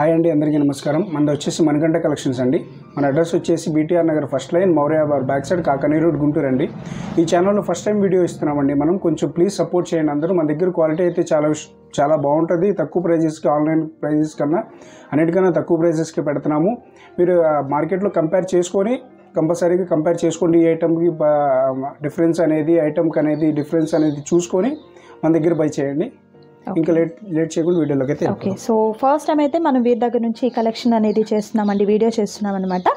hi అండి అందరికీ నమస్కారం మన వచ్చేసి మణిగంట కలెక్షన్స్ అండి మన అడ్రస్ వచ్చేసి బీటీఆర్ నగర్ ఫస్ట్ లైన్ మౌర్యాబార్ bar back side Kakani road Guntur అండి ఈ ఛానల్లో ఫస్ట్ టైం వీడియో ఇస్తున్నామండి మనం కొంచెం ప్లీజ్ సపోర్ట్ చేయండి అందరూ మన దగ్గర క్వాలిటీ అయితే చాలా చాలా బాగుంటుంది తక్కువ ప్రైజెస్కి ఆన్లైన్ ప్రైజెస్ కన్నా అన్నిటికన్నా తక్కువ ప్రైజెస్కి పెడుతున్నాము మీరు మార్కెట్లో కంపేర్ చేసుకొని కంపల్సరీగా కంపేర్ చేసుకోండి ఈ ఐటమ్కి డిఫరెన్స్ అనేది ఐటమ్కి అనేది డిఫరెన్స్ అనేది చూసుకొని మన దగ్గర బై చేయండి ఇంకా లేట్ లేట్ చేయకుండా వీడియోలోకి అయితే ఓకే సో ఫస్ట్ టైం అయితే మనం వీరి దగ్గర నుంచి కలెక్షన్ అనేది చేస్తున్నామండి వీడియో చేస్తున్నాం అనమాట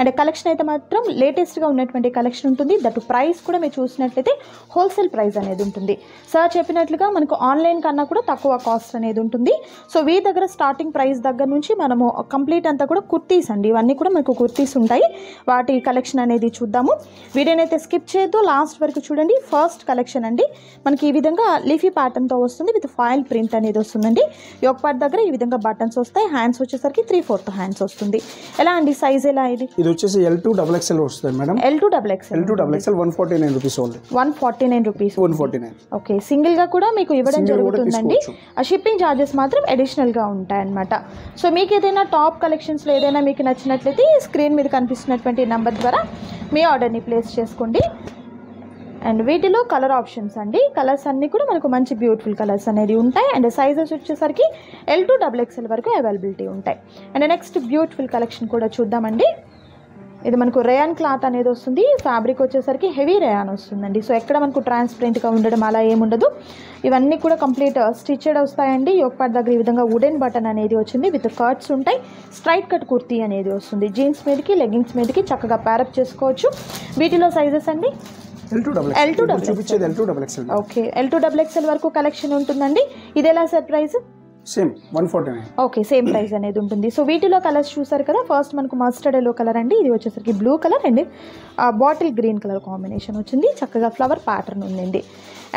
అండ్ కలెక్షన్ అయితే మాత్రం లేటెస్ట్గా ఉన్నటువంటి కలెక్షన్ ఉంటుంది దట్ ప్రైస్ కూడా మీరు చూసినట్లయితే హోల్సేల్ ప్రైస్ అనేది ఉంటుంది సార్ చెప్పినట్లుగా మనకు ఆన్లైన్ కన్నా కూడా తక్కువ కాస్ట్ అనేది ఉంటుంది సో వీరి దగ్గర స్టార్టింగ్ ప్రైస్ దగ్గర నుంచి మనము కంప్లీట్ అంతా కూడా కుర్తీస్ అండి ఇవన్నీ కూడా మనకు కుర్తీస్ ఉంటాయి వాటి కలెక్షన్ అనేది చూద్దాము వీడియోని అయితే స్కిప్ చేయొద్దు లాస్ట్ వరకు చూడండి ఫస్ట్ కలెక్షన్ అండి మనకి ఈ విధంగా లీఫీ ప్యాటర్న్తో వస్తుంది విత్ ఫైల్ డబుల్ ప్రింట్ అనేది వస్తుందండి ఒక పార్ట్ దగ్గర ఈ విధంగా బటన్స్ వస్తాయి హ్యాండ్స్ వచ్చేసరికి త్రీ ఫోర్త్ హ్యాండ్స్ వస్తుంది ఎలా అండి సైజ్ ఎలా ఇది ఇది వచ్చేసి ఎల్ టూ డబల్ ఎక్స్ఎల్ వస్తుంది madam L to double XL L to double XL one forty nine rupees only one forty nine rupees one forty nine okay single గా కూడా మీకు ఇవ్వడం జరుగుతుందండి ఆ షిప్పింగ్ ఛార్జెస్ మాత్రం అడిషనల్ గా ఉంటాయన్నమాట సో మీకు ఏదైనా టాప్ కలెక్షన్స్ లో ఏదైనా మీకు నచ్చినట్లయితే స్క్రీన్ మీద కనిపిస్తున్నటువంటి నంబర్ ద్వారా మీ ఆర్డర్ని ప్లేస్ చేసుకోండి అండ్ వీటిలో కలర్ ఆప్షన్స్ అండి కలర్స్ అన్నీ కూడా మనకు మంచి బ్యూటిఫుల్ కలర్స్ అనేది ఉంటాయి అండ్ సైజెస్ వచ్చేసరికి ఎల్ టు డబుల్ ఎక్స్ఎల్ వరకు అవైలబిలిటీ ఉంటాయి అండ్ నెక్స్ట్ బ్యూటిఫుల్ కలెక్షన్ కూడా చూద్దామండి ఇది మనకు రేయాన్ క్లాత్ అనేది వస్తుంది ఫ్యాబ్రిక్ వచ్చేసరికి హెవీ రేయాన్ వస్తుందండి సో ఎక్కడ మనకు ట్రాన్స్పరెంట్గా ఉండడం అలా ఏముండదు ఇవన్నీ కూడా కంప్లీట్ స్టిచ్డ్ uh, వస్తాయండి యోగపాట్ దగ్గర ఈ విధంగా వుడెన్ బటన్ అనేది వచ్చింది విత్ కర్ట్స్ ఉంటాయి స్ట్రైట్ కట్ కుర్తీ అనేది వస్తుంది జీన్స్ మీదకి లెగ్గింగ్స్ మీదకి చక్కగా ప్యారప్ చేసుకోవచ్చు వీటిలో సైజెస్ అండి ఎల్ టూ డబుల్ ఎక్స్ఎల్ వరకు కలెక్షన్ ఉంటుందండి ఇది ఎలా sir price one forty okay same price అనేది ఉంటుంది సో వీటిలో కలర్స్ చూసారు కదా ఫస్ట్ మనకు మస్టర్డ్ ఎల్లో కలర్ అండి ఇది వచ్చేసరికి blue colour and bottle green colour combination వచ్చింది చక్కగా ఫ్లవర్ ప్యాటర్న్ ఉందండి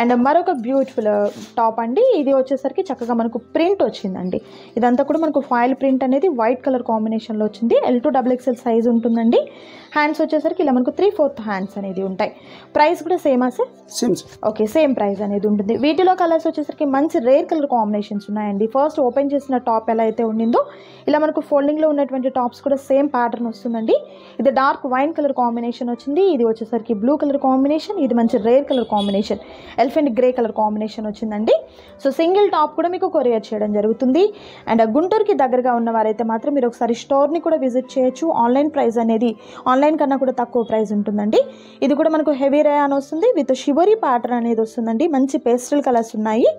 అండ్ మరొక బ్యూటిఫుల్ uh, టాప్ అండి ఇది వచ్చేసరికి చక్కగా మనకు ప్రింట్ వచ్చిందండి ఇదంతా కూడా మనకు ఫాయిల్ ప్రింట్ అనేది వైట్ కలర్ కాంబినేషన్లో వచ్చింది L to double XL size ఉంటుందండి హ్యాండ్స్ వచ్చేసరికి ఇలా మనకు త్రీ ఫోర్త్ హ్యాండ్స్ అనేది ఉంటాయి ప్రైస్ కూడా same sir same okay same price అనేది ఉంటుంది వీటిలో కలర్స్ వచ్చేసరికి మంచి రేర్ కలర్ కాంబినేషన్స్ ఉన్నాయండి ఫస్ట్ ఓపెన్ చేసిన టాప్ ఎలా అయితే ఉండిందో ఇలా మనకు ఫోల్డింగ్లో ఉన్నటువంటి టాప్స్ కూడా సేమ్ ప్యాటర్న్ వస్తుందండి ఇది డార్క్ వైన్ కలర్ కాంబినేషన్ వచ్చింది ఇది వచ్చేసరికి బ్లూ కలర్ కాంబినేషన్ ఇది మంచి rare colour combination elephant grey colour combination వచ్చిందండి సో సింగిల్ టాప్ కూడా మీకు కొరియర్ చేయడం జరుగుతుంది అండ్ uh, గుంటూరుకి దగ్గరగా ఉన్న వారైతే మాత్రం మీరు ఒకసారి స్టోర్ని కూడా విజిట్ చేయొచ్చు ఆన్లైన్ ప్రైస్ అనేది ఆన్లైన్ కన్నా కూడా తక్కువ ప్రైస్ ఉంటుందండి ఇది కూడా మనకు హెవీ రే అని వస్తుంది విత్ షివరీ ప్యాటర్న్ అనేది వస్తుందండి మంచి పేస్టల్ కలర్స్ ఉన్నాయి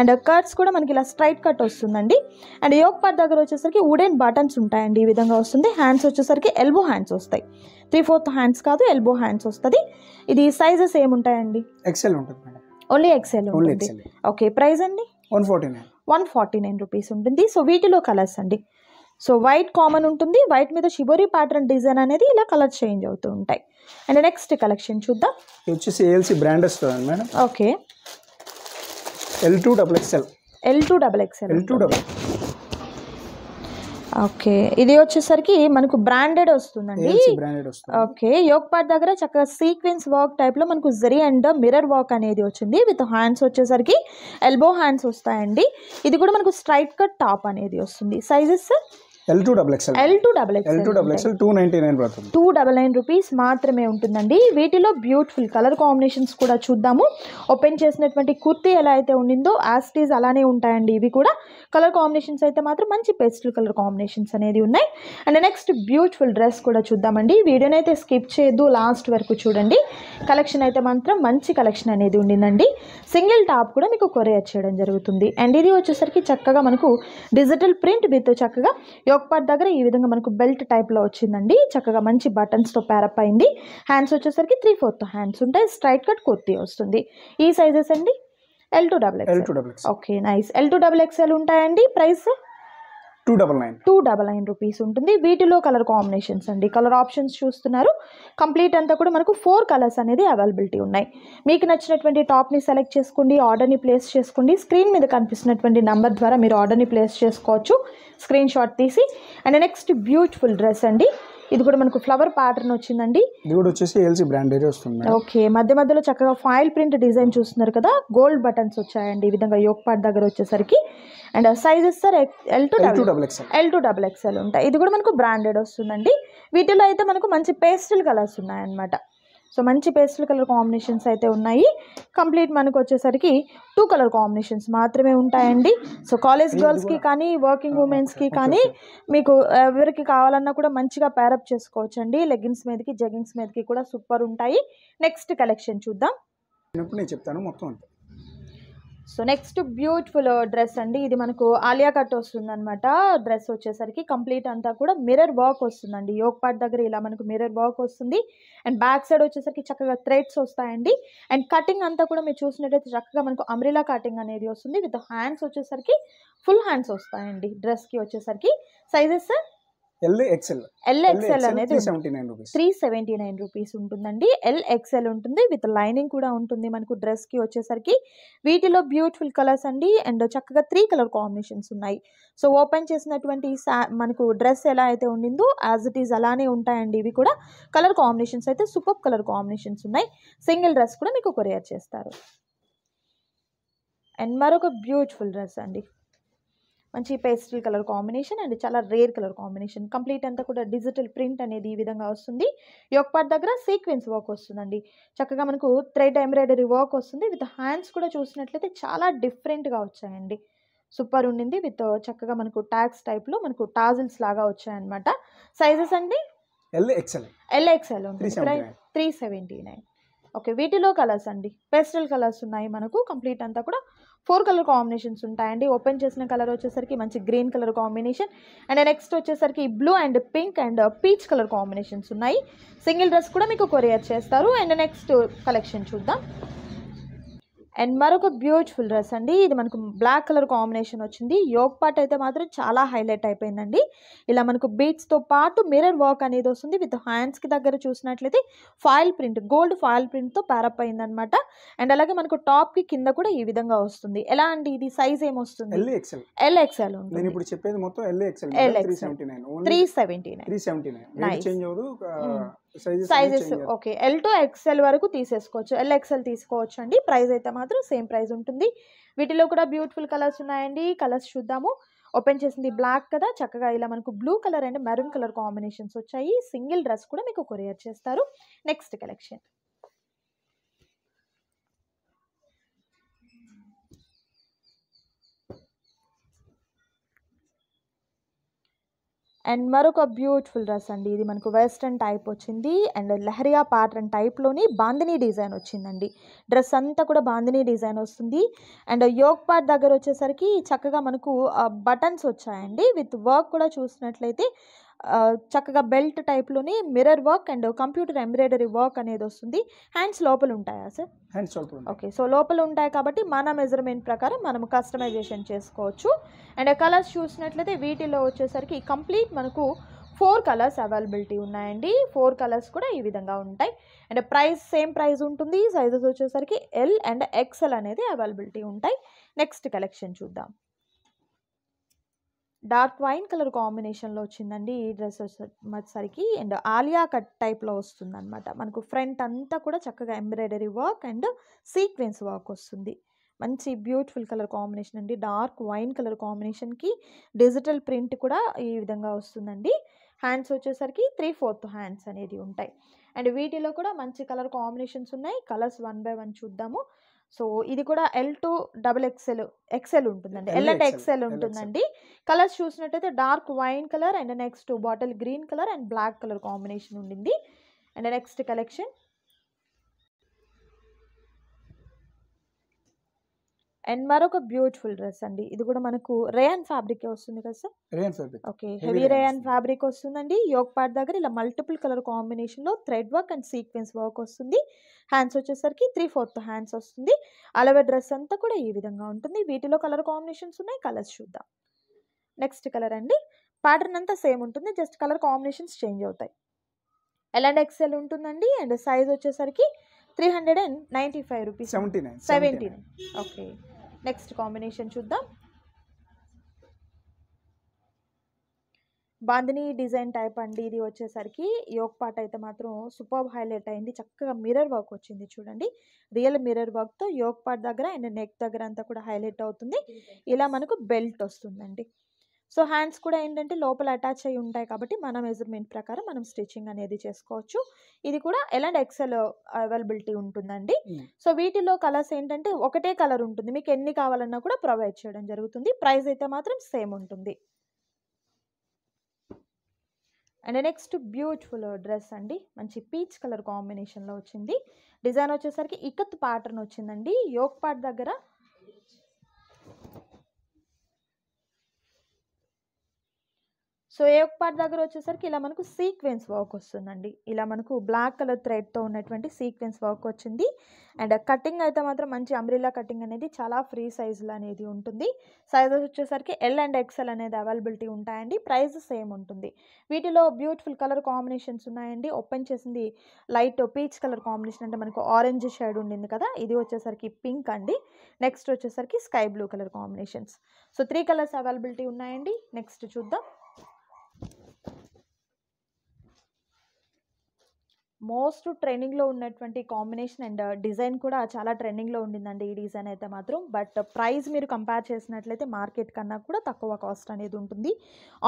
అండ్ కట్స్ కూడా మనకి ఇలా స్ట్రైట్ కట్ వస్తుందండి అండ్ యోగ్ పార్ట్ దగ్గర వచ్చేసరికి వుడెన్ బటన్స్ ఉంటాయండి ఈ విధంగా వస్తుంది హ్యాండ్స్ వచ్చేసరికి ఎల్బో హ్యాండ్స్ వస్తాయి త్రీ ఫోర్త్ హ్యాండ్స్ కాదు ఎల్బో హ్యాండ్స్ వస్తుంది ఇది సైజెస్ ఏముంటాయండి ఎక్సెల్ ఉంటుంది ఓన్లీ ఎక్సెల్ ఉంటుంది ఓకే ప్రైస్ అండి one forty nine one forty nine rupees ఉంటుంది సో వీటిలో కలర్స్ అండి సో వైట్ కామన్ ఉంటుంది వైట్ మీద షిబోరీ ప్యాటర్న్ డిజైన్ అనేది ఇలా కలర్ చేంజ్ అవుతూ ఉంటాయి అండ్ నెక్స్ట్ కలెక్షన్ చూద్దాం వచ్చేసి ఏఎల్సి బ్రాండ్ వస్తుంది madam okay L to double XL L to double XL L to double okay ఇది వచ్చేసరికి మనకు బ్రాండెడ్ వస్తుందండి ఓకే యోగపాట్ దగ్గర చక్కగా సీక్వెన్స్ వర్క్ టైప్లో మనకు జరి అండ్ మిర్రర్ వర్క్ అనేది వచ్చింది విత్ హ్యాండ్స్ వచ్చేసరికి ఎల్బో హ్యాండ్స్ వస్తాయండి ఇది కూడా మనకు స్ట్రైట్ కట్ టాప్ అనేది వస్తుంది sizes L to double L to double L to double two nine పడుతుంది టూ డబల్ నైన్ రూపీస్ మాత్రమే ఉంటుందండి వీటిలో బ్యూటిఫుల్ కలర్ కాంబినేషన్స్ కూడా చూద్దాము ఓపెన్ చేసినటువంటి కుర్తీ ఎలా అయితే ఉండిందో యాస్టీస్ అలానే ఉంటాయండి ఇవి కూడా కలర్ కాంబినేషన్స్ అయితే మాత్రం మంచి పేస్టల్ కలర్ కాంబినేషన్స్ అనేది ఉన్నాయి అండ్ నెక్స్ట్ బ్యూటిఫుల్ డ్రెస్ కూడా చూద్దామండి వీడియోని అయితే స్కిప్ చేయొద్దు లాస్ట్ వరకు చూడండి కలెక్షన్ అయితే మాత్రం మంచి కలెక్షన్ అనేది ఉండిందండి సింగిల్ టాప్ కూడా మీకు కొరియర్ చేయడం జరుగుతుంది అండ్ ఇది వచ్చేసరికి చక్కగా మనకు డిజిటల్ ప్రింట్ విత్ చక్కగా యోక్ పార్ట్ దగ్గర ఈ విధంగా మనకు బెల్ట్ టైప్లో వచ్చిందండి చక్కగా మంచి బటన్స్తో ప్యారప్ అయింది హ్యాండ్స్ వచ్చేసరికి త్రీ ఫోర్త్ హ్యాండ్స్ ఉంటాయి స్ట్రైట్ కట్ కుర్తి వస్తుంది ఈ సైజెస్ అండి L to double X okay nice L to double XL ఉంటాయండి price two double nine two double nine rupees ఉంటుంది వీటిలో కలర్ కాంబినేషన్స్ అండి కలర్ ఆప్షన్స్ చూస్తున్నారు కంప్లీట్ అంతా కూడా మనకు ఫోర్ కలర్స్ అనేది అవైలబిలిటీ ఉన్నాయి మీకు నచ్చినటువంటి టాప్ని సెలెక్ట్ చేసుకోండి ఆర్డర్ని ప్లేస్ చేసుకోండి స్క్రీన్ మీద కనిపిస్తున్నటువంటి నంబర్ ద్వారా మీరు ఆర్డర్ని ప్లేస్ చేసుకోవచ్చు స్క్రీన్ షాట్ తీసి అండ్ నెక్స్ట్ బ్యూటిఫుల్ డ్రెస్ అండి ఇది కూడా మనకు ఫ్లవర్ ప్యాటర్న్ వచ్చిందండి ఇది కూడా వచ్చేసి ఎల్సీ బ్రాండ్ వస్తుంది ఓకే మధ్య మధ్యలో చక్కగా ఫాయిల్ ప్రింట్ డిజైన్ చూస్తున్నారు కదా గోల్డ్ బటన్స్ వచ్చాయండి ఈ విధంగా యోగ్ పార్ట్ దగ్గర వచ్చేసరికి and sizes sir L to double XL L to double XL ఉంటాయి ఇది కూడా మనకు బ్రాండెడ్ వస్తుందండి వీటిలో అయితే మనకు మంచి పేస్టల్ కలర్స్ ఉన్నాయన్నమాట సో మంచి పేస్టల్ కలర్ కాంబినేషన్స్ అయితే ఉన్నాయి కంప్లీట్ మనకు వచ్చేసరికి టూ కలర్ కాంబినేషన్స్ మాత్రమే ఉంటాయండి సో కాలేజ్ గర్ల్స్కి కానీ వర్కింగ్ ఉమెన్స్కి కానీ మీకు ఎవరికి కావాలన్నా కూడా మంచిగా ప్యారప్ చేసుకోవచ్చు అండి లెగ్గిన్స్ మీదకి జగ్గింగ్స్ మీదకి కూడా సూపర్ ఉంటాయి నెక్స్ట్ కలెక్షన్ చూద్దాం నేను చెప్తాను మొత్తం సో నెక్స్ట్ బ్యూటిఫుల్ డ్రెస్ అండి ఇది మనకు ఆలియా కట్ వస్తుందనమాట డ్రెస్ వచ్చేసరికి కంప్లీట్ అంతా కూడా మిర్రర్ వర్క్ వస్తుందండి యోగ్ పార్ట్ దగ్గర ఇలా మనకు మిర్రర్ వర్క్ వస్తుంది అండ్ బ్యాక్ సైడ్ వచ్చేసరికి చక్కగా థ్రెడ్స్ వస్తాయండి అండ్ కటింగ్ అంతా కూడా మీరు చూసినట్టయితే చక్కగా మనకు అమ్రిలా కటింగ్ అనేది వస్తుంది విత్ హ్యాండ్స్ వచ్చేసరికి ఫుల్ హ్యాండ్స్ వస్తాయండి డ్రెస్కి వచ్చేసరికి సైజెస్ ఎల్ అనేది త్రీ సెవెంటీ నైన్ రూపీస్ ఉంటుందండి ఎల్ ఉంటుంది విత్ లైనింగ్ కూడా ఉంటుంది మనకు కి వచ్చేసరికి వీటిలో బ్యూటిఫుల్ కలర్స్ అండి అండ్ చక్కగా త్రీ కలర్ కాంబినేషన్స్ ఉన్నాయి సో ఓపెన్ చేసినటువంటి మనకు డ్రెస్ ఎలా అయితే ఉండిందో యాజ్ ఇట్ ఈస్ అలానే ఉంటాయండి ఇవి కూడా కలర్ కాంబినేషన్స్ అయితే సూపర్ కలర్ కాంబినేషన్స్ ఉన్నాయి సింగిల్ డ్రెస్ కూడా మీకు కొరియర్ చేస్తారు అండ్ మరొక బ్యూటిఫుల్ డ్రెస్ అండి మంచి పేస్టల్ కలర్ కాంబినేషన్ అండ్ చాలా రేర్ కలర్ కాంబినేషన్ కంప్లీట్ అంతా కూడా డిజిటల్ ప్రింట్ అనేది ఈ విధంగా వస్తుంది యొక్క పార్ట్ దగ్గర సీక్వెన్స్ వర్క్ వస్తుందండి చక్కగా మనకు థ్రెడ్ ఎంబ్రాయిడరీ వర్క్ వస్తుంది విత్ హ్యాండ్స్ కూడా చూసినట్లయితే చాలా డిఫరెంట్గా వచ్చాయండి సూపర్ ఉండింది విత్ చక్కగా మనకు ట్యాక్స్ టైప్లో మనకు టాజిల్స్ లాగా వచ్చాయన్నమాట సైజెస్ అండి L XL L XL three seventy nine okay వీటిలో కలర్స్ అండి పేస్టల్ కలర్స్ ఉన్నాయి మనకు కంప్లీట్ అంతా కూడా ఫోర్ కలర్ కాంబినేషన్స్ ఉంటాయండి ఓపెన్ చేసిన కలర్ వచ్చేసరికి మంచి green colour combination and next వచ్చేసరికి blue and pink and peach colour combinations ఉన్నాయి సింగిల్ డ్రెస్ కూడా మీకు కొరియర్ చేస్తారు అండ్ నెక్స్ట్ కలెక్షన్ చూద్దాం అండ్ మరొక బ్యూటిఫుల్ డ్రెస్ అండి ఇది మనకు బ్లాక్ కలర్ కాంబినేషన్ వచ్చింది యోగ్ పార్ట్ అయితే మాత్రం చాలా హైలైట్ అయిపోయిందండి ఇలా మనకు బీట్స్తో పాటు మిరర్ వర్క్ అనేది వస్తుంది విత్ హ్యాండ్స్కి దగ్గర చూసినట్లయితే ఫాయిల్ ప్రింట్ గోల్డ్ ఫాయిల్ ప్రింట్తో ప్యారప్ అయిందనమాట అండ్ అలాగే మనకు టాప్కి కింద కూడా ఈ విధంగా వస్తుంది ఎలా అండి ఇది సైజ్ ఏమొస్తుంది ఎల్ నేను చెప్పేది మొత్తం L nine three seventy nine sizes okay L to XL వరకు తీసేసుకోవచ్చు ఎల్ ఎక్స్ఎల్ తీసుకోవచ్చు అండి ప్రైస్ అయితే మాత్రం సేమ్ ప్రైస్ ఉంటుంది వీటిలో కూడా బ్యూటిఫుల్ కలర్స్ ఉన్నాయండి కలర్స్ చూద్దాము ఓపెన్ చేసింది బ్లాక్ కదా చక్కగా ఇలా మనకు blue colour and maroon colour combinations వచ్చాయి సింగిల్ డ్రెస్ కూడా మీకు కొరియర్ చేస్తారు నెక్స్ట్ కలెక్షన్ అండ్ మరొక బ్యూటిఫుల్ డ్రెస్ అండి ఇది మనకు వెస్ట్రన్ టైప్ వచ్చింది అండ్ లహరియా ప్యాటర్న్ టైప్లోని బాందినీ డిజైన్ వచ్చిందండి డ్రెస్ అంతా కూడా బాందినీ డిజైన్ వస్తుంది అండ్ యోగ్ పార్ట్ దగ్గర వచ్చేసరికి చక్కగా మనకు బటన్స్ వచ్చాయండి విత్ వర్క్ కూడా చూసినట్లయితే చక్కగా బెల్ట్ టైప్లోని mirror work and computer embroidery work అనేది వస్తుంది హ్యాండ్స్ లోపల ఉంటాయా సార్ హ్యాండ్స్ లోపల ఓకే సో లోపల ఉంటాయి కాబట్టి మన మెజర్మెంట్ ప్రకారం మనం కస్టమైజేషన్ చేసుకోవచ్చు అండ్ కలర్స్ చూసినట్లయితే వీటిలో వచ్చేసరికి కంప్లీట్ మనకు ఫోర్ కలర్స్ అవైలబిలిటీ ఉన్నాయండి ఫోర్ కలర్స్ కూడా ఈ విధంగా ఉంటాయి అండ్ ప్రైస్ సేమ్ ప్రైస్ ఉంటుంది సైజెస్ వచ్చేసరికి ఎల్ అండ్ ఎక్సెల్ అనేది అవైలబిలిటీ ఉంటాయి నెక్స్ట్ కలెక్షన్ చూద్దాం డార్క్ వైన్ కలర్ కాంబినేషన్లో వచ్చిందండి ఈ డ్రెస్ వచ్చేసరికి అండ్ ఆలియా కట్ టైప్లో వస్తుంది అనమాట మనకు ఫ్రంట్ అంతా కూడా చక్కగా embroidery work and sequence work వస్తుంది మంచి బ్యూటిఫుల్ కలర్ కాంబినేషన్ అండి డార్క్ వైన్ కలర్ కాంబినేషన్కి డిజిటల్ ప్రింట్ కూడా ఈ విధంగా వస్తుందండి హ్యాండ్స్ వచ్చేసరికి త్రీ ఫోర్త్ హ్యాండ్స్ అనేది ఉంటాయి అండ్ వీటిలో కూడా మంచి కలర్ కాంబినేషన్స్ ఉన్నాయి కలర్స్ వన్ బై వన్ చూద్దాము సో ఇది కూడా L to double XL XL ఉంటుందండి ఎల్ అండ్ ఎక్సెల్ ఉంటుందండి కలర్స్ చూసినట్టయితే dark wine colour and next bottle green colour and black colour combination ఉండింది అండ్ నెక్స్ట్ కలెక్షన్ అండ్ మరొక beautiful dress అండి ఇది కూడా మనకు రేయన్ ఫ్యాబ్రిక్ వస్తుంది కదా sir rayon fabric okay heavy rayon fabric వస్తుందండి యోగ్ పార్ట్ దగ్గర ఇలా మల్టిపుల్ కలర్ కాంబినేషన్ లో thread work and sequence work వస్తుంది హ్యాండ్స్ వచ్చేసరికి త్రీ ఫోర్త్ హ్యాండ్స్ వస్తుంది అలాగే డ్రెస్ అంతా కూడా ఈ విధంగా ఉంటుంది వీటిలో కలర్ కాంబినేషన్స్ ఉన్నాయి కలర్స్ చూద్దాం నెక్స్ట్ కలర్ అండి ప్యాటర్న్ అంతా సేమ్ ఉంటుంది జస్ట్ కలర్ కాంబినేషన్స్ చేంజ్ అవుతాయి ఎల్ అండ్ ఎక్సెల్ ఉంటుందండి అండ్ సైజ్ వచ్చేసరికి three hundred and ninety five rupees seventy nine seventy nine okay next combination చూద్దాం బాందిని డిజైన్ టైప్ అండి ఇది వచ్చేసరికి యోగ్ పాట అయితే మాత్రం సూపర్ హైలైట్ అయింది చక్కగా మిర్రర్ వర్క్ వచ్చింది చూడండి రియల్ మిర్రర్ వర్క్తో యోగ్ పాట దగ్గర అండ్ నెక్ దగ్గర అంతా కూడా హైలైట్ అవుతుంది ఇలా మనకు బెల్ట్ వస్తుందండి సో హ్యాండ్స్ కూడా ఏంటంటే లోపల అటాచ్ అయి ఉంటాయి కాబట్టి మన మెజర్మెంట్ ప్రకారం మనం స్టిచ్చింగ్ అనేది చేసుకోవచ్చు ఇది కూడా ఎలాంటి ఎక్సెల్ అవైలబిలిటీ ఉంటుందండి సో వీటిలో కలర్స్ ఏంటంటే ఒకటే కలర్ ఉంటుంది మీకు ఎన్ని కావాలన్నా కూడా ప్రొవైడ్ చేయడం జరుగుతుంది ప్రైస్ అయితే మాత్రం సేమ్ ఉంటుంది అండ్ నెక్స్ట్ బ్యూటిఫుల్ డ్రెస్ అండి మంచి పీచ్ కలర్ కాంబినేషన్లో వచ్చింది డిజైన్ వచ్చేసరికి ఇకత్ ప్యాటర్న్ వచ్చిందండి యోక్ పాట్ దగ్గర సో ఏ ఒక్క పార్ట్ దగ్గర వచ్చేసరికి ఇలా మనకు సీక్వెన్స్ వర్క్ వస్తుందండి ఇలా మనకు బ్లాక్ కలర్ థ్రెడ్తో ఉన్నటువంటి సీక్వెన్స్ వర్క్ వచ్చింది అండ్ కటింగ్ అయితే మాత్రం మంచి అంబ్రిల్లా కటింగ్ అనేది చాలా ఫ్రీ సైజులు అనేది ఉంటుంది సైజెస్ వచ్చేసరికి ఎల్ అండ్ ఎక్సెల్ అనేది అవైలబిలిటీ ఉంటాయండి ప్రైస్ సేమ్ ఉంటుంది వీటిలో బ్యూటిఫుల్ కలర్ కాంబినేషన్స్ ఉన్నాయండి ఓపెన్ చేసింది లైట్ పీచ్ కలర్ కాంబినేషన్ అంటే మనకు ఆరెంజ్ షేడ్ ఉండింది కదా ఇది వచ్చేసరికి పింక్ అండి నెక్స్ట్ వచ్చేసరికి sky blue colour combinations so three colours availability ఉన్నాయండి నెక్స్ట్ చూద్దాం మోస్ట్ ట్రెండింగ్లో ఉన్నటువంటి కాంబినేషన్ అండ్ డిజైన్ కూడా చాలా ట్రెండింగ్లో ఉండిందండి ఈ డిజైన్ అయితే మాత్రం బట్ ప్రైస్ మీరు కంపేర్ చేసినట్లయితే మార్కెట్ కన్నా కూడా తక్కువ కాస్ట్ అనేది ఉంటుంది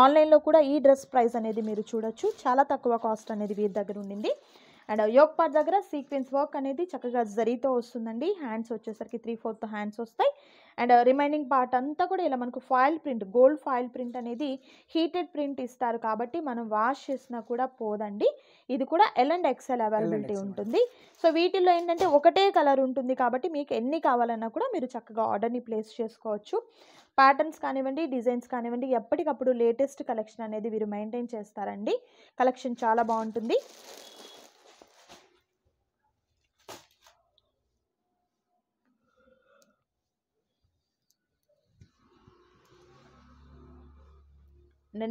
ఆన్లైన్లో కూడా ఈ డ్రెస్ ప్రైస్ అనేది మీరు చూడొచ్చు చాలా తక్కువ కాస్ట్ అనేది వీరి దగ్గర ఉండింది అండ్ యోగ్ పార్ట్ దగ్గర సీక్వెన్స్ వర్క్ అనేది చక్కగా జరీతో వస్తుందండి హ్యాండ్స్ వచ్చేసరికి త్రీ ఫోర్త్ హ్యాండ్స్ వస్తాయి అండ్ రిమైనింగ్ పార్ట్ అంతా కూడా ఇలా మనకు foil print gold foil print అనేది హీటెడ్ ప్రింట్ ఇస్తారు కాబట్టి మనం వాష్ చేసినా కూడా పోదండి ఇది కూడా ఎల్ అండ్ ఎక్సెల్ అవైలబిలిటీ ఉంటుంది సో వీటిల్లో ఏంటంటే ఒకటే కలర్ ఉంటుంది కాబట్టి మీకు ఎన్ని కావాలన్నా కూడా మీరు చక్కగా ఆర్డర్ని ప్లేస్ చేసుకోవచ్చు ప్యాటర్న్స్ కానివ్వండి డిజైన్స్ కానివ్వండి ఎప్పటికప్పుడు లేటెస్ట్ కలెక్షన్ అనేది మీరు మెయింటైన్ చేస్తారండి కలెక్షన్ చాలా బాగుంటుంది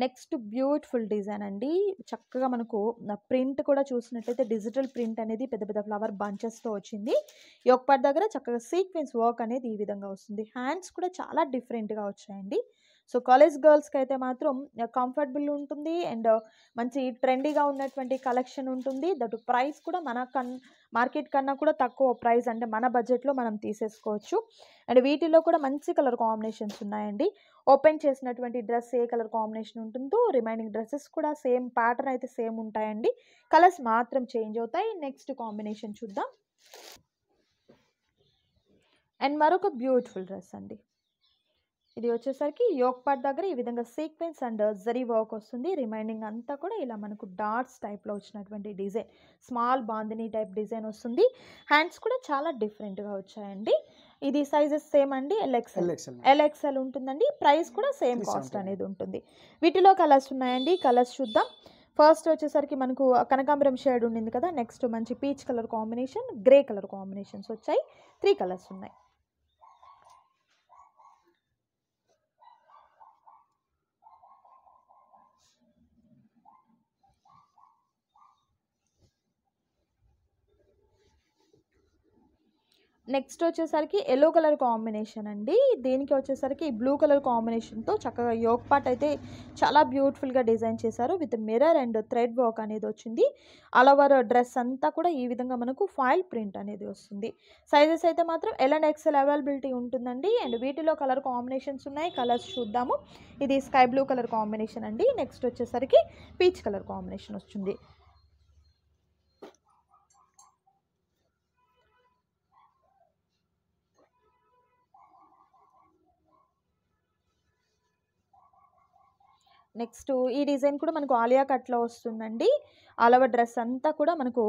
నెక్స్ట్ బ్యూటిఫుల్ డిజైన్ అండి చక్కగా మనకు ప్రింట్ కూడా చూసినట్లయితే డిజిటల్ ప్రింట్ అనేది పెద్ద పెద్ద ఫ్లవర్ బంచెస్తో వచ్చింది ఈ ఒక్కటి దగ్గర చక్కగా సీక్వెన్స్ వర్క్ అనేది ఈ విధంగా వస్తుంది హ్యాండ్స్ కూడా చాలా డిఫరెంట్గా వచ్చాయండి సో కాలేజ్ గర్ల్స్కి అయితే మాత్రం కంఫర్టబుల్ ఉంటుంది అండ్ మంచి ట్రెండీగా ఉన్నటువంటి కలెక్షన్ ఉంటుంది దట్ ప్రైస్ కూడా మన కన్ మార్కెట్ కన్నా కూడా తక్కువ ప్రైస్ అంటే మన బడ్జెట్లో మనం తీసేసుకోవచ్చు అండ్ వీటిలో కూడా మంచి కలర్ కాంబినేషన్స్ ఉన్నాయండి ఓపెన్ చేసినటువంటి డ్రెస్ ఏ కలర్ కాంబినేషన్ ఉంటుందో రిమైనింగ్ డ్రెస్సెస్ కూడా సేమ్ ప్యాటర్న్ అయితే సేమ్ ఉంటాయండి కలర్స్ మాత్రం చేంజ్ అవుతాయి నెక్స్ట్ కాంబినేషన్ చూద్దాం అండ్ మరొక బ్యూటిఫుల్ డ్రెస్ అండి ఇది వచ్చేసరికి యోక్ పార్ట్ దగ్గర ఈ విధంగా సీక్వెన్స్ అండ్ జరీ వర్క్ వస్తుంది రిమైనింగ్ అంతా కూడా ఇలా మనకు డార్ట్స్ టైప్లో వచ్చినటువంటి design small bandhani type design వస్తుంది హ్యాండ్స్ కూడా చాలా డిఫరెంట్గా వచ్చాయండి ఇది సైజెస్ సేమ్ అండి ఎల్ఎక్సెల్ ఎల్ఎక్సెల్ ఉంటుందండి ప్రైస్ కూడా సేమ్ కాస్ట్ అనేది ఉంటుంది వీటిలో కలర్స్ ఉన్నాయండి కలర్స్ చూద్దాం ఫస్ట్ వచ్చేసరికి మనకు కనకాంబరం షేడ్ ఉండింది కదా నెక్స్ట్ మంచి peach colour combination grey colour combinations వచ్చాయి త్రీ కలర్స్ ఉన్నాయి నెక్స్ట్ వచ్చేసరికి ఎల్లో కలర్ కాంబినేషన్ అండి దీనికి వచ్చేసరికి బ్లూ కలర్ కాంబినేషన్తో చక్కగా యోగ్ పార్ట్ అయితే చాలా బ్యూటిఫుల్గా డిజైన్ చేశారు with mirror and thread work అనేది వచ్చింది అలవర్ డ్రెస్ అంతా కూడా ఈ విధంగా మనకు ఫైల్ ప్రింట్ అనేది వస్తుంది సైజెస్ అయితే మాత్రం ఎల్ అండ్ ఎక్సెల్ అవైలబిలిటీ ఉంటుందండి అండ్ వీటిలో కలర్ కాంబినేషన్స్ ఉన్నాయి కలర్స్ చూద్దాము ఇది స్కై బ్లూ కలర్ కాంబినేషన్ అండి నెక్స్ట్ వచ్చేసరికి పీచ్ కలర్ కాంబినేషన్ వస్తుంది నెక్స్ట్ ఈ డిజైన్ కూడా మనకు ఆలియా కట్లో వస్తుందండి అలవ డ్రెస్ అంతా కూడా మనకు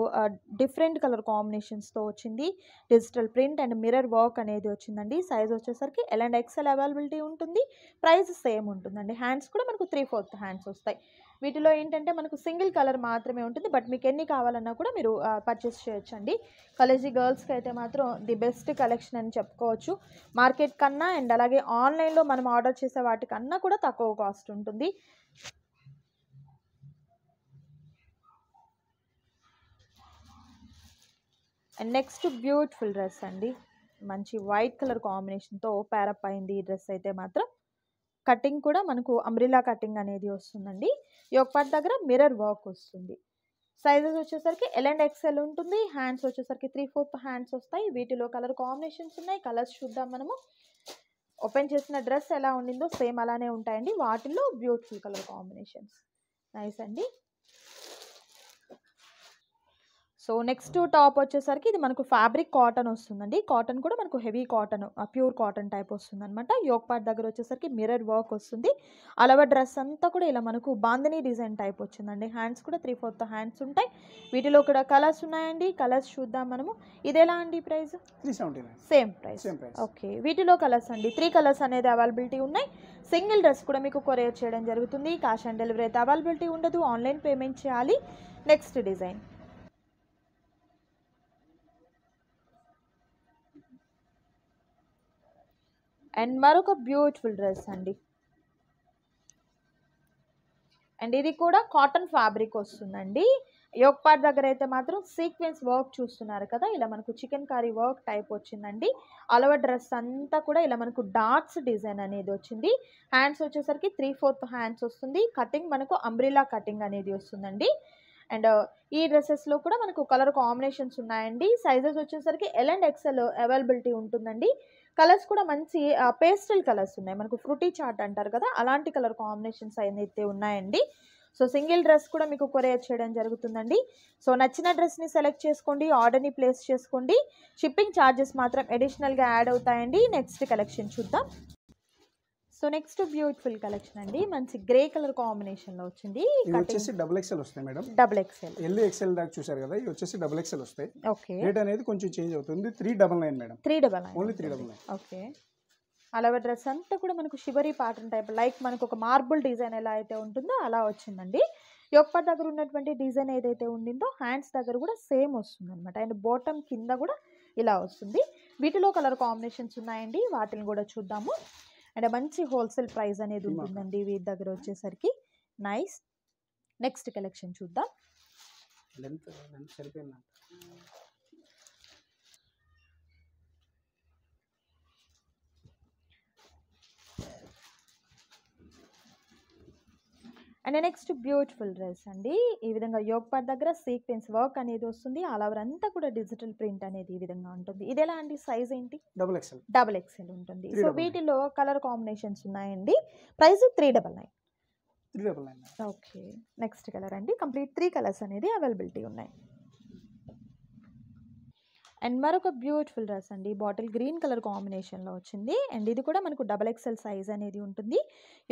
డిఫరెంట్ కలర్ కాంబినేషన్స్తో వచ్చింది digital print and mirror work అనేది వచ్చిందండి సైజ్ వచ్చేసరికి ఎల్ అండ్ ఎక్సెల్ అవైలబిలిటీ ఉంటుంది ప్రైస్ సేమ్ ఉంటుందండి హ్యాండ్స్ కూడా మనకు త్రీ ఫోర్త్ హ్యాండ్స్ వస్తాయి వీటిలో ఏంటంటే మనకు సింగిల్ కలర్ మాత్రమే ఉంటుంది బట్ మీకు ఎన్ని కావాలన్నా కూడా మీరు పర్చేస్ చేయొచ్చండి కాలేజీ గర్ల్స్కి అయితే మాత్రం ది బెస్ట్ కలెక్షన్ అని చెప్పుకోవచ్చు మార్కెట్ కన్నా అండ్ అలాగే ఆన్లైన్లో మనం ఆర్డర్ చేసే వాటికన్నా కూడా తక్కువ కాస్ట్ ఉంటుంది అండ్ నెక్స్ట్ బ్యూటిఫుల్ డ్రెస్ అండి మంచి వైట్ కలర్ కాంబినేషన్తో ప్యారప్ అయింది ఈ డ్రెస్ అయితే మాత్రం కటింగ్ కూడా మనకు అమ్రిలా కటింగ్ అనేది వస్తుందండి ఒక పాటి దగ్గర మిర్రర్ వర్క్ వస్తుంది సైజెస్ వచ్చేసరికి ఎల్ అండ్ ఎక్స్ఎల్ ఉంటుంది హ్యాండ్స్ వచ్చేసరికి త్రీ ఫోర్త్ హ్యాండ్స్ వస్తాయి వీటిలో కలర్ కాంబినేషన్స్ ఉన్నాయి కలర్స్ చూద్దాం మనము ఓపెన్ చేసిన డ్రెస్ ఎలా ఉండిందో సేమ్ అలానే ఉంటాయండి వాటిల్లో బ్యూటిఫుల్ కలర్ కాంబినేషన్స్ నైస్ అండి సో నెక్స్ట్ టాప్ వచ్చేసరికి ఇది మనకు ఫ్యాబ్రిక్ కాటన్ వస్తుందండి కాటన్ కూడా మనకు heavy cotton pure cotton type వస్తుంది అనమాట యోక్పాట్ దగ్గర వచ్చేసరికి మిర్రర్ వర్క్ వస్తుంది అలవ డ్రెస్ అంతా కూడా ఇలా మనకు బాందనీ డిజైన్ టైప్ వచ్చిందండి హ్యాండ్స్ కూడా త్రీ ఫోర్త్ హ్యాండ్స్ ఉంటాయి వీటిలో కూడా కలర్స్ ఉన్నాయండి కలర్స్ చూద్దాం మనము ఇదేలా అండి ప్రైస్ సేమ్ ప్రైస్ ఓకే వీటిలో కలర్స్ అండి త్రీ కలర్స్ అనేది అవైలబిలిటీ ఉన్నాయి సింగిల్ డ్రెస్ కూడా మీకు కొరియర్ చేయడం జరుగుతుంది క్యాష్ ఆన్ డెలివరీ అయితే అవైలబిలిటీ ఉండదు ఆన్లైన్ పేమెంట్ చేయాలి నెక్స్ట్ డిజైన్ అండ్ మరొక బ్యూటిఫుల్ డ్రెస్ అండి అండ్ ఇది కూడా కాటన్ ఫ్యాబ్రిక్ వస్తుందండి యోగ్ పార్ట్ దగ్గర అయితే మాత్రం సీక్వెన్స్ వర్క్ చూస్తున్నారు కదా ఇలా మనకు చికెన్ కర్రీ వర్క్ టైప్ వచ్చిందండి అలవ డ్రెస్ అంతా కూడా ఇలా మనకు డార్క్స్ డిజైన్ అనేది వచ్చింది హ్యాండ్స్ వచ్చేసరికి త్రీ ఫోర్త్ హ్యాండ్స్ వస్తుంది కటింగ్ మనకు అంబ్రిలా కటింగ్ అనేది వస్తుందండి అండ్ ఈ డ్రెస్సెస్లో కూడా మనకు కలర్ కాంబినేషన్స్ ఉన్నాయండి సైజెస్ వచ్చేసరికి ఎల్ అండ్ ఎక్సెల్ అవైలబిలిటీ ఉంటుందండి కలర్స్ కూడా మంచి పేస్టల్ కలర్స్ ఉన్నాయి మనకు ఫ్రూటీ చాట్ అంటారు కదా అలాంటి కలర్ కాంబినేషన్స్ అయితే ఉన్నాయండి సో సింగిల్ డ్రెస్ కూడా మీకు కొరియర్ చేయడం జరుగుతుందండి సో నచ్చిన డ్రెస్ని సెలెక్ట్ చేసుకోండి ఆర్డర్ని ప్లేస్ చేసుకోండి షిప్పింగ్ ఛార్జెస్ మాత్రం అడిషనల్గా యాడ్ అవుతాయండి నెక్స్ట్ కలెక్షన్ చూద్దాం సో నెక్స్ట్ బ్యూటిఫుల్ కలెక్షన్ అండి మంచి గ్రే కలర్ కాంబినేషన్ లో వచ్చింది వచ్చేసి డబుల్ ఎక్స్ఎల్ వస్తాయి madam double XL L XL దాకా చూసారు కదా ఇవి వచ్చేసి డబుల్ ఎక్స్ఎల్ వస్తాయి ఓకే రేట్ అనేది కొంచెం చేంజ్ అవుతుంది three double nine madam three double nine only three double nine okay అలాగే డ్రెస్ అంతా కూడా మనకు శివరి ప్యాటర్న్ టైప్ లైక్ మనకు ఒక మార్బుల్ డిజైన్ ఎలా అయితే ఉంటుందో అలా వచ్చిందండి యొక్కర్ దగ్గర ఉన్నటువంటి డిజైన్ ఏదైతే ఉండిందో హ్యాండ్స్ దగ్గర కూడా సేమ్ వస్తుంది అనమాట అండ్ బాటమ్ కింద కూడా ఇలా వస్తుంది వీటిలో కలర్ కాంబినేషన్స్ ఉన్నాయండి వాటిని కూడా చూద్దాము అండ్ మంచి హోల్సేల్ ప్రైస్ అనేది ఉంటుందండి వీటి దగ్గర వచ్చేసరికి నైస్ నెక్స్ట్ కలెక్షన్ చూద్దాం అండ్ నెక్స్ట్ బ్యూటిఫుల్ డ్రెస్ అండి ఈ విధంగా యోగ్ పార్ట్ దగ్గర సీక్వెన్స్ వర్క్ అనేది వస్తుంది అలవర్ అంతా కూడా డిజిటల్ ప్రింట్ అనేది ఈ విధంగా ఉంటుంది ఇది ఎలా అండి సైజ్ ఏంటి డబుల్ ఎక్స్ఎల్ డబుల్ ఎక్స్ఎల్ ఉంటుంది సో వీటిలో కలర్ కాంబినేషన్స్ ఉన్నాయండి price three double nine three double nine okay next colour అండి కంప్లీట్ త్రీ కలర్స్ అనేది అవైలబిలిటీ ఉన్నాయి అండ్ మరొక బ్యూటిఫుల్ డ్రెస్ అండి బాటిల్ గ్రీన్ కలర్ కాంబినేషన్లో వచ్చింది అండ్ ఇది కూడా మనకు డబల్ ఎక్సెల్ సైజ్ అనేది ఉంటుంది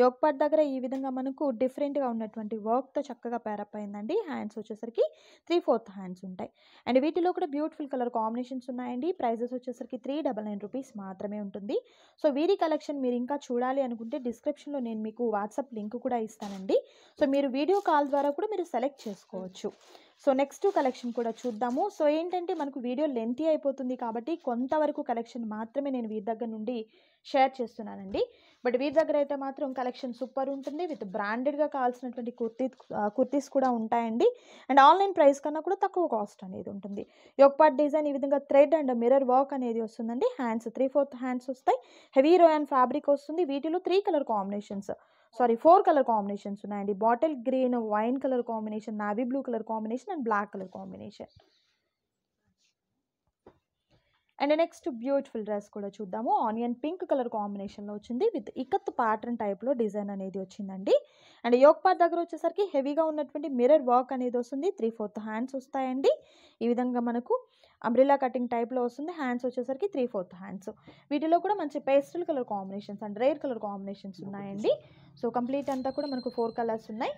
యోగపాట్ దగ్గర ఈ విధంగా మనకు డిఫరెంట్గా ఉన్నటువంటి వర్క్తో చక్కగా పేరప్ అయిందండి హ్యాండ్స్ వచ్చేసరికి త్రీ ఫోర్త్ హ్యాండ్స్ ఉంటాయి అండ్ వీటిలో కూడా బ్యూటిఫుల్ కలర్ కాంబినేషన్స్ ఉన్నాయండి ప్రైజెస్ వచ్చేసరికి త్రీ డబల్ నైన్ రూపీస్ మాత్రమే ఉంటుంది సో వీరి కలెక్షన్ మీరు ఇంకా చూడాలి అనుకుంటే డిస్క్రిప్షన్లో నేను మీకు వాట్సాప్ లింక్ కూడా ఇస్తానండి సో మీరు వీడియో కాల్ ద్వారా కూడా మీరు సెలెక్ట్ చేసుకోవచ్చు సో నెక్స్ట్ కలెక్షన్ కూడా చూద్దాము సో ఏంటంటే మనకు వీడియో లెంతీ అయిపోతుంది కాబట్టి కొంతవరకు కలెక్షన్ మాత్రమే నేను వీరి దగ్గర నుండి షేర్ చేస్తున్నానండి బట్ వీరి దగ్గర అయితే మాత్రం కలెక్షన్ సూపర్ ఉంటుంది విత్ బ్రాండెడ్గా కావాల్సినటువంటి కుర్తీ కుర్తీస్ కూడా ఉంటాయండి అండ్ ఆన్లైన్ ప్రైస్ కన్నా కూడా తక్కువ కాస్ట్ అనేది ఉంటుంది పార్ట్ డిజైన్ ఈ విధంగా థ్రెడ్ అండ్ మిర్రర్ వర్క్ అనేది వస్తుందండి హ్యాండ్స్ త్రీ ఫోర్త్ హ్యాండ్స్ వస్తాయి హెవీ రోయన్ ఫ్యాబ్రిక్ వస్తుంది వీటిలో three colour combinations sorry four colour combinations ఉన్నాయండి bottle green wine colour combination navy blue colour combination and black colour combination and next beautiful dress కూడా చూద్దాము onion pink colour కాంబినేషన్లో వచ్చింది with ikat pattern టైప్లో design అనేది వచ్చిందండి అండ్ యోగ్ పార్ట్ దగ్గర వచ్చేసరికి హెవీగా ఉన్నటువంటి మిర్రర్ వర్క్ అనేది వస్తుంది త్రీ ఫోర్త్ హ్యాండ్స్ వస్తాయండి ఈ విధంగా మనకు అంబ్రిలా కటింగ్ టైప్లో వస్తుంది హ్యాండ్స్ వచ్చేసరికి త్రీ ఫోర్త్ హ్యాండ్స్ వీటిలో కూడా మంచి pastel colour combinations and rare colour combinations ఉన్నాయండి సో కంప్లీట్ అంతా కూడా మనకు ఫోర్ కలర్స్ ఉన్నాయి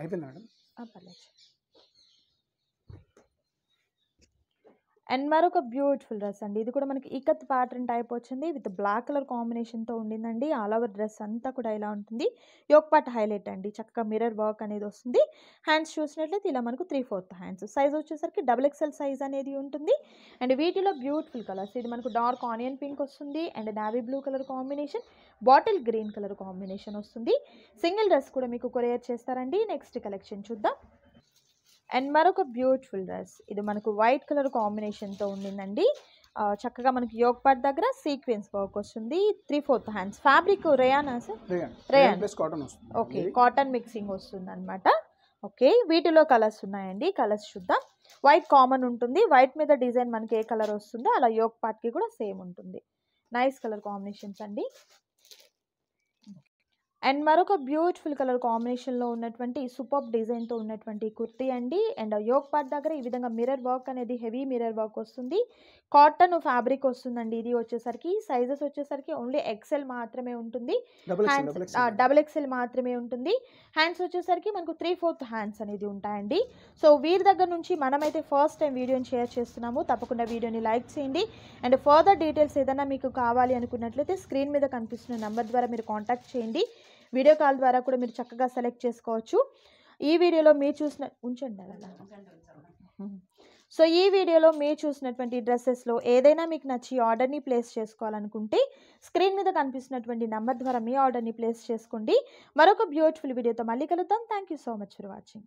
అయిపోయింది మేడం పర్లేదు అండ్ మరొక బ్యూటిఫుల్ డ్రెస్ అండి ఇది కూడా మనకి ఇకత్ ప్యాటర్న్ టైప్ వచ్చింది విత్ బ్లాక్ కలర్ కాంబినేషన్తో ఉండిందండి ఆల్ ఓవర్ డ్రెస్ అంతా కూడా ఇలా ఉంటుంది యోక్ పార్ట్ హైలైట్ అండి చక్కగా మిర్రర్ వర్క్ అనేది వస్తుంది హ్యాండ్స్ చూసినట్లయితే ఇలా మనకు త్రీ ఫోర్త్ హ్యాండ్స్ సైజ్ వచ్చేసరికి డబుల్ ఎక్సెల్ సైజ్ అనేది ఉంటుంది అండ్ వీటిలో బ్యూటిఫుల్ కలర్స్ ఇది మనకు డార్క్ ఆనియన్ పింక్ వస్తుంది and navy blue colour combination bottle green colour combination వస్తుంది సింగిల్ డ్రెస్ కూడా మీకు కొరియర్ చేస్తారండి నెక్స్ట్ కలెక్షన్ చూద్దాం అండ్ మరొక బ్యూటిఫుల్ డ్రెస్ ఇది మనకు వైట్ కలర్ కాంబినేషన్తో ఉండిందండి చక్కగా మనకి యోగ్ పార్ట్ దగ్గర సీక్వెన్స్ వర్క్ వస్తుంది త్రీ ఫోర్త్ హ్యాండ్స్ ఫ్యాబ్రిక్ రేయానా sir rayon cotton okay cotton mixing వస్తుంది అనమాట ఓకే వీటిలో కలర్స్ ఉన్నాయండి కలర్స్ చూద్దాం వైట్ కామన్ ఉంటుంది వైట్ మీద డిజైన్ మనకి ఏ కలర్ వస్తుందో అలా యోగ్ పార్ట్కి కూడా సేమ్ ఉంటుంది నైస్ కలర్ కాంబినేషన్స్ అండి అండ్ మరొక బ్యూటిఫుల్ కలర్ కాంబినేషన్లో ఉన్నటువంటి సూపర్ డిజైన్తో ఉన్నటువంటి కుర్తీ అండి అండ్ యోగ్ పార్ట్ దగ్గర ఈ విధంగా మిర్రర్ వర్క్ అనేది హెవీ మిర్రర్ వర్క్ వస్తుంది కాటన్ ఫ్యాబ్రిక్ వస్తుందండి ఇది వచ్చేసరికి సైజెస్ వచ్చేసరికి ఓన్లీ ఎక్సెల్ మాత్రమే ఉంటుంది హ్యాండ్స్ డబుల్ ఎక్సెల్ మాత్రమే ఉంటుంది హ్యాండ్స్ వచ్చేసరికి మనకు త్రీ ఫోర్త్ హ్యాండ్స్ అనేది ఉంటాయండి సో వీరి దగ్గర నుంచి మనమైతే ఫస్ట్ టైం వీడియోని షేర్ చేస్తున్నాము తప్పకుండా వీడియోని లైక్ చేయండి అండ్ ఫర్దర్ డీటెయిల్స్ ఏదైనా మీకు కావాలి అనుకున్నట్లయితే స్క్రీన్ మీద కనిపిస్తున్న నెంబర్ ద్వారా మీరు కాంటాక్ట్ చేయండి వీడియో కాల్ ద్వారా కూడా మీరు చక్కగా సెలెక్ట్ చేసుకోవచ్చు ఈ వీడియోలో మీరు చూసిన ఉంచండి అలా సో ఈ వీడియోలో మీరు చూసినటువంటి డ్రెస్సెస్లో ఏదైనా మీకు నచ్చి ఆర్డర్ని ప్లేస్ చేసుకోవాలనుకుంటే స్క్రీన్ మీద కనిపిస్తున్నటువంటి నెంబర్ ద్వారా మీ ఆర్డర్ని ప్లేస్ చేసుకోండి మరొక బ్యూటిఫుల్ వీడియోతో మళ్ళీ కలుద్దాం thank so much for watching